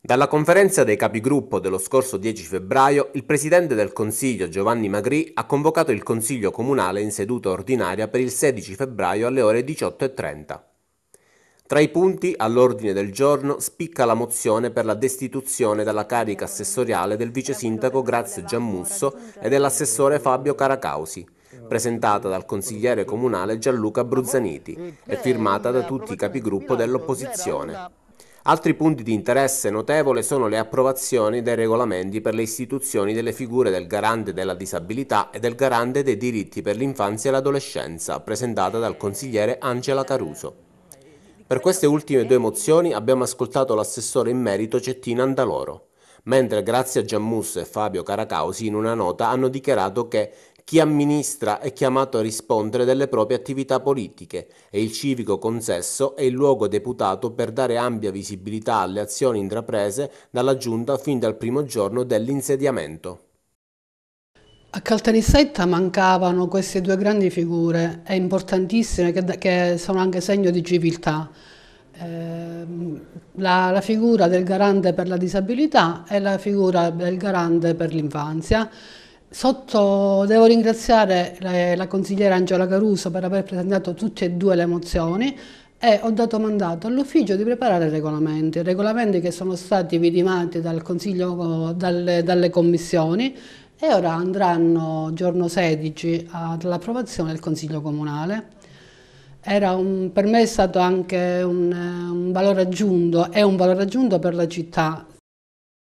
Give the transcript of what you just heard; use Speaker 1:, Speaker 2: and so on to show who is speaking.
Speaker 1: Dalla conferenza dei capigruppo dello scorso 10 febbraio, il Presidente del Consiglio Giovanni Magrì ha convocato il Consiglio Comunale in seduta ordinaria per il 16 febbraio alle ore 18.30. Tra i punti all'ordine del giorno spicca la mozione per la destituzione dalla carica assessoriale del vice sindaco Grazio Giammusso e dell'assessore Fabio Caracausi, presentata dal consigliere comunale Gianluca Bruzzaniti e firmata da tutti i capigruppo dell'opposizione. Altri punti di interesse notevole sono le approvazioni dei regolamenti per le istituzioni delle figure del garante della disabilità e del garante dei diritti per l'infanzia e l'adolescenza, presentata dal consigliere Angela Caruso. Per queste ultime due mozioni abbiamo ascoltato l'assessore in merito Cettina Andaloro mentre grazie a Giammus e Fabio Caracausi in una nota hanno dichiarato che chi amministra è chiamato a rispondere delle proprie attività politiche e il civico consesso è il luogo deputato per dare ampia visibilità alle azioni intraprese dalla Giunta fin dal primo giorno dell'insediamento.
Speaker 2: A Caltanissetta mancavano queste due grandi figure, è importantissime, che, che sono anche segno di civiltà. Eh, la, la figura del garante per la disabilità e la figura del garante per l'infanzia Sotto devo ringraziare la, la consigliera Angela Caruso per aver presentato tutte e due le mozioni e ho dato mandato all'ufficio di preparare i regolamenti, regolamenti che sono stati vidimati dal Consiglio, dalle, dalle commissioni e ora andranno giorno 16 all'approvazione del Consiglio Comunale. Un, per me è stato anche un, un valore aggiunto, è un valore aggiunto per la città,